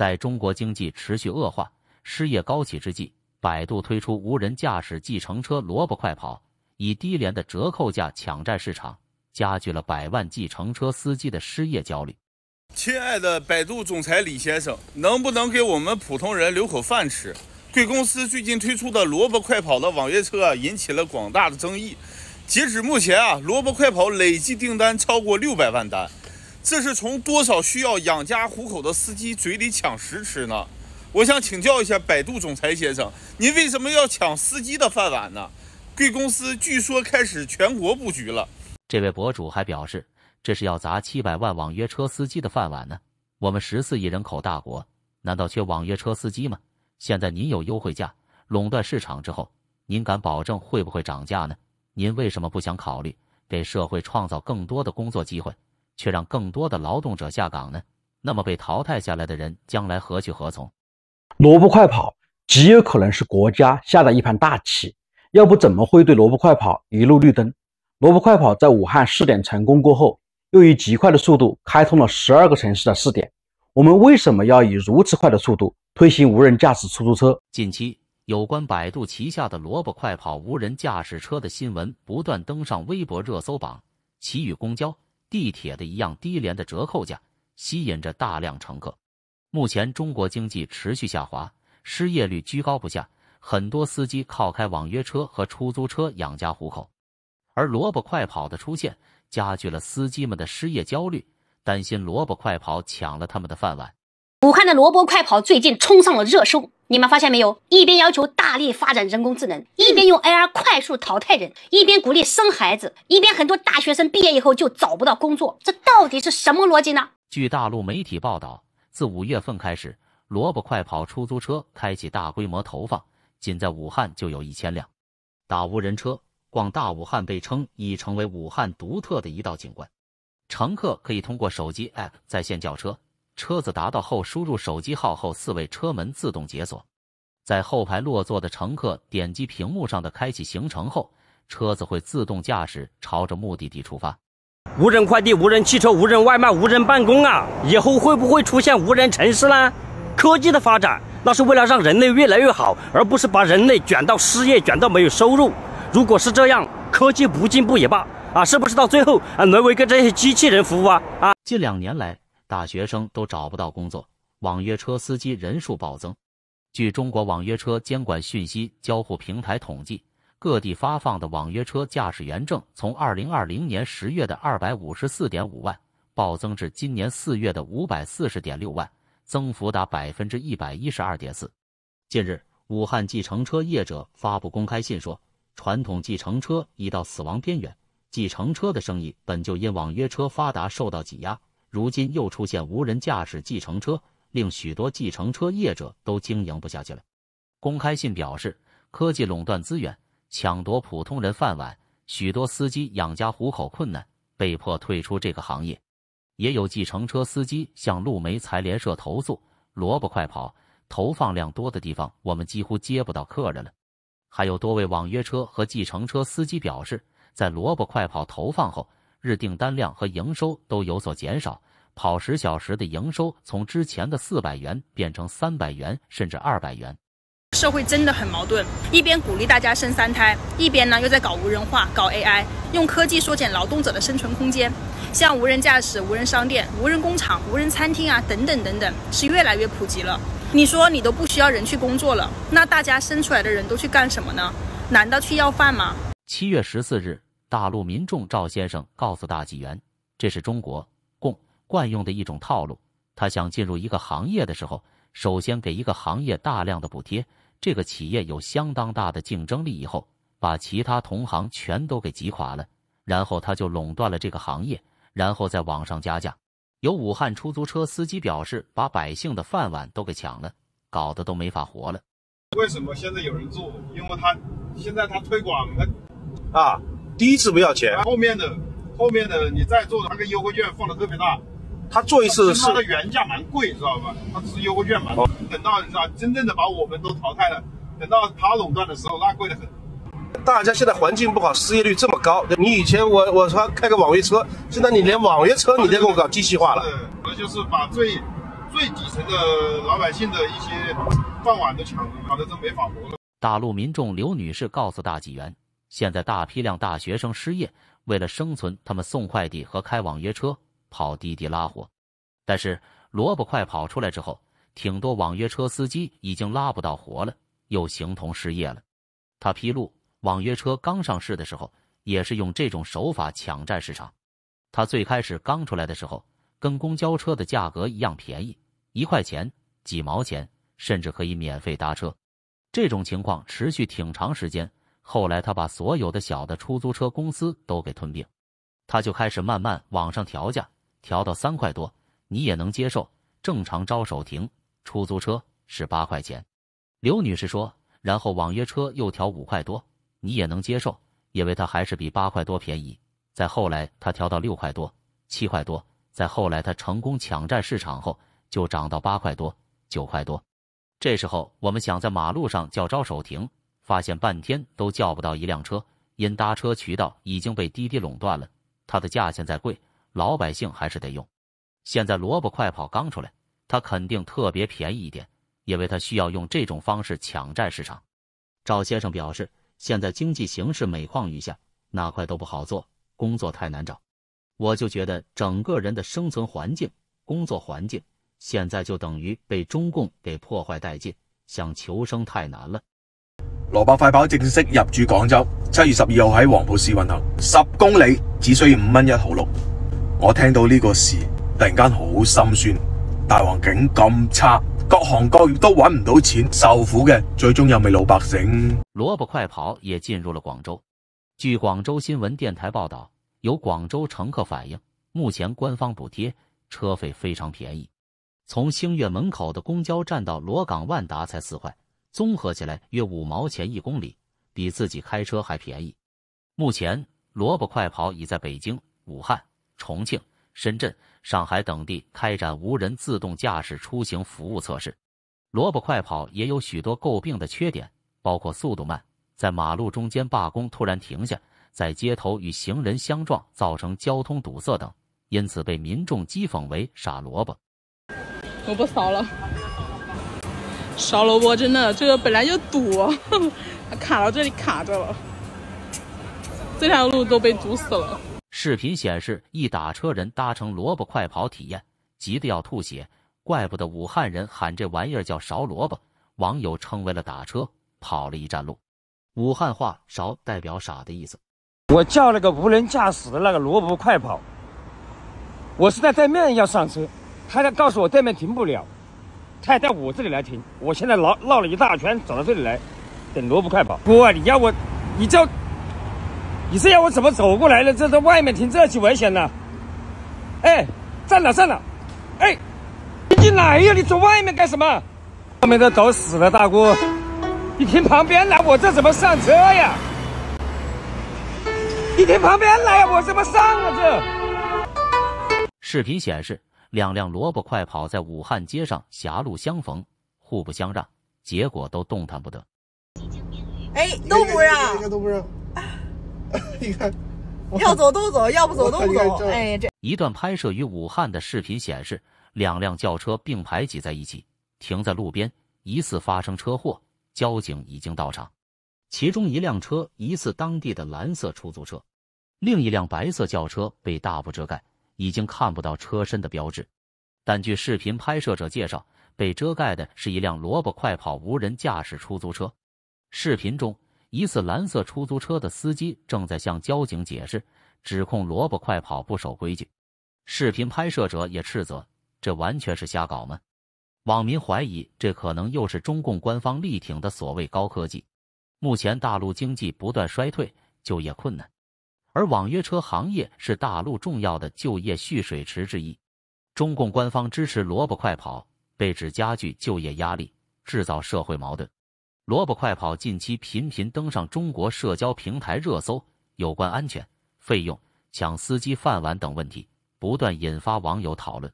在中国经济持续恶化、失业高企之际，百度推出无人驾驶计程车“萝卜快跑”，以低廉的折扣价抢占市场，加剧了百万计程车司机的失业焦虑。亲爱的百度总裁李先生，能不能给我们普通人留口饭吃？贵公司最近推出的“萝卜快跑”的网约车引起了广大的争议。截止目前啊，“萝卜快跑”累计订单超过六百万单。这是从多少需要养家糊口的司机嘴里抢食吃呢？我想请教一下百度总裁先生，您为什么要抢司机的饭碗呢？贵公司据说开始全国布局了。这位博主还表示，这是要砸七百万网约车司机的饭碗呢。我们十四亿人口大国，难道缺网约车司机吗？现在您有优惠价，垄断市场之后，您敢保证会不会涨价呢？您为什么不想考虑给社会创造更多的工作机会？却让更多的劳动者下岗呢？那么被淘汰下来的人将来何去何从？萝卜快跑极有可能是国家下的一盘大棋，要不怎么会对萝卜快跑一路绿灯？萝卜快跑在武汉试点成功过后，又以极快的速度开通了十二个城市的试点。我们为什么要以如此快的速度推行无人驾驶出租车？近期有关百度旗下的萝卜快跑无人驾驶车的新闻不断登上微博热搜榜，其与公交。地铁的一样低廉的折扣价，吸引着大量乘客。目前中国经济持续下滑，失业率居高不下，很多司机靠开网约车和出租车养家糊口。而萝卜快跑的出现，加剧了司机们的失业焦虑，担心萝卜快跑抢了他们的饭碗。武汉的萝卜快跑最近冲上了热搜，你们发现没有？一边要求大力发展人工智能，一边用 AR。快速淘汰人，一边鼓励生孩子，一边很多大学生毕业以后就找不到工作，这到底是什么逻辑呢？据大陆媒体报道，自五月份开始，萝卜快跑出租车开启大规模投放，仅在武汉就有一千辆。打无人车逛大武汉被称已成为武汉独特的一道景观，乘客可以通过手机 App 在线叫车，车子达到后输入手机号后四位，车门自动解锁。在后排落座的乘客点击屏幕上的开启行程后，车子会自动驾驶朝着目的地出发。无人快递、无人汽车、无人外卖、无人办公啊，以后会不会出现无人城市呢？科技的发展，那是为了让人类越来越好，而不是把人类卷到失业、卷到没有收入。如果是这样，科技不进步也罢啊！是不是到最后啊沦为跟这些机器人服务啊？啊！近两年来，大学生都找不到工作，网约车司机人数暴增。据中国网约车监管信息交互平台统计，各地发放的网约车驾驶员证从2020年十月的254.5万暴增至今年四月的540.6万，增幅达百分之一百一十二点四。近日，武汉计程车业者发布公开信说，传统计程车已到死亡边缘，计程车的生意本就因网约车发达受到挤压，如今又出现无人驾驶计程车。令许多计程车业者都经营不下去了。公开信表示，科技垄断资源，抢夺普通人饭碗，许多司机养家糊口困难，被迫退出这个行业。也有计程车司机向路媒财联社投诉：“萝卜快跑投放量多的地方，我们几乎接不到客人了。”还有多位网约车和计程车司机表示，在萝卜快跑投放后，日订单量和营收都有所减少。跑十小时的营收从之前的四百元变成三百元甚至二百元。社会真的很矛盾，一边鼓励大家生三胎，一边呢又在搞无人化、搞 AI，用科技缩减劳动者的生存空间。像无人驾驶、无人商店、无人工厂、无人餐厅啊等等等等，是越来越普及了。你说你都不需要人去工作了，那大家生出来的人都去干什么呢？难道去要饭吗？七月十四日，大陆民众赵先生告诉大纪元：“这是中国。”惯用的一种套路，他想进入一个行业的时候，首先给一个行业大量的补贴，这个企业有相当大的竞争力，以后把其他同行全都给挤垮了，然后他就垄断了这个行业，然后在网上加价。有武汉出租车司机表示，把百姓的饭碗都给抢了，搞得都没法活了。为什么现在有人做？因为他现在他推广了啊，第一次不要钱，后面的后面的你再做，那个优惠券放的特别大。他做一次是原价蛮贵，知道吧？他只是优惠券嘛。等到你知道，真正的把我们都淘汰了，等到他垄断的时候，那贵的很。大家现在环境不好，失业率这么高。你以前我我说开个网约车，现在你连网约车你都给我搞机器化了。我就是把最最底层的老百姓的一些饭碗都抢了，搞得都没法活了。大陆民众刘女士告诉大纪元，现在大批量大学生失业，为了生存，他们送快递和开网约车。跑滴滴拉活，但是萝卜快跑出来之后，挺多网约车司机已经拉不到活了，又形同失业了。他披露，网约车刚上市的时候，也是用这种手法抢占市场。他最开始刚出来的时候，跟公交车的价格一样便宜，一块钱、几毛钱，甚至可以免费搭车。这种情况持续挺长时间，后来他把所有的小的出租车公司都给吞并，他就开始慢慢往上调价。调到三块多，你也能接受。正常招手停出租车是八块钱。刘女士说，然后网约车又调五块多，你也能接受，因为它还是比八块多便宜。再后来，它调到六块多、七块多，再后来它成功抢占市场后，就涨到八块多、九块多。这时候，我们想在马路上叫招手停，发现半天都叫不到一辆车，因搭车渠道已经被滴滴垄断了，它的价钱再贵。老百姓还是得用。现在萝卜快跑刚出来，他肯定特别便宜一点，因为他需要用这种方式抢占市场。赵先生表示，现在经济形势每况愈下，哪块都不好做，工作太难找。我就觉得整个人的生存环境、工作环境现在就等于被中共给破坏殆尽，想求生太难了。萝卜快跑正式入驻广州，七月十二号喺黄埔试运行，十公里只需要五蚊一毫六。我聽到呢個事，突然間好心酸。大環境咁差，各行各業都揾唔到錢，受苦嘅最終又咪老百姓。蘿蔔快跑也進入了廣州。據廣州新聞電台報導，有廣州乘客反映，目前官方補貼車費非常便宜，從星月門口的公交站到蘿岗萬達才四塊，綜合起來約五毛錢一公里，比自己開車還便宜。目前蘿蔔快跑已在北京、武漢。重庆、深圳、上海等地开展无人自动驾驶出行服务测试。萝卜快跑也有许多诟病的缺点，包括速度慢、在马路中间罢工、突然停下、在街头与行人相撞、造成交通堵塞等，因此被民众讥讽为“傻萝卜”。萝卜烧了，烧萝卜真的，这个本来就堵，卡到这里卡着了，这条路都被堵死了。视频显示，一打车人搭乘萝卜快跑体验，急得要吐血，怪不得武汉人喊这玩意儿叫“勺萝卜”，网友称为了打车跑了一站路。武汉话“勺”代表傻的意思。我叫了个无人驾驶的那个萝卜快跑，我是在对面要上车，他告诉我对面停不了，他也到我这里来停，我现在绕绕了一大圈走到这里来，等萝卜快跑。哥，你要我，你叫。你这样我怎么走过来了？这在外面停，这就危险了。哎，站了站了。哎，你进来呀！你坐外面干什么？外面都堵死了，大姑，你停旁边来，我这怎么上车呀？你停旁边来我怎么上啊？这。视频显示，两辆萝卜快跑在武汉街上狭路相逢，互不相让，结果都动弹不得。哎，都不让。你看，要走都走，要不走都不走。哎，这一段拍摄于武汉的视频显示，两辆轿车并排挤在一起，停在路边，疑似发生车祸，交警已经到场。其中一辆车疑似当地的蓝色出租车，另一辆白色轿车被大布遮盖，已经看不到车身的标志。但据视频拍摄者介绍，被遮盖的是一辆萝卜快跑无人驾驶出租车。视频中。疑似蓝色出租车的司机正在向交警解释，指控“萝卜快跑”不守规矩。视频拍摄者也斥责：“这完全是瞎搞吗？”网民怀疑这可能又是中共官方力挺的所谓高科技。目前大陆经济不断衰退，就业困难，而网约车行业是大陆重要的就业蓄水池之一。中共官方支持“萝卜快跑”，被指加剧就业压力，制造社会矛盾。萝卜快跑近期频频登上中国社交平台热搜，有关安全、费用、抢司机饭碗等问题不断引发网友讨论。